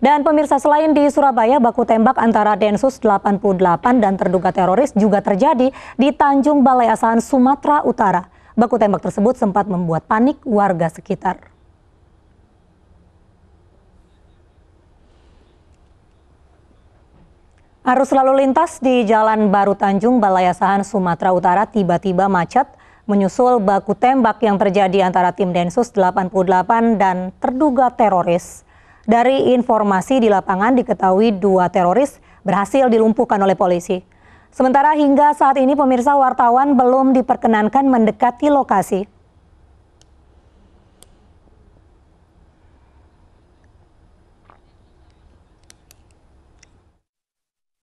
Dan pemirsa selain di Surabaya, baku tembak antara Densus 88 dan terduga teroris juga terjadi di Tanjung Balai Asahan, Sumatera Utara. Baku tembak tersebut sempat membuat panik warga sekitar. Arus lalu lintas di Jalan Baru Tanjung Balai Asahan, Sumatera Utara tiba-tiba macet menyusul baku tembak yang terjadi antara tim Densus 88 dan terduga teroris. Dari informasi di lapangan diketahui dua teroris berhasil dilumpuhkan oleh polisi. Sementara hingga saat ini pemirsa wartawan belum diperkenankan mendekati lokasi.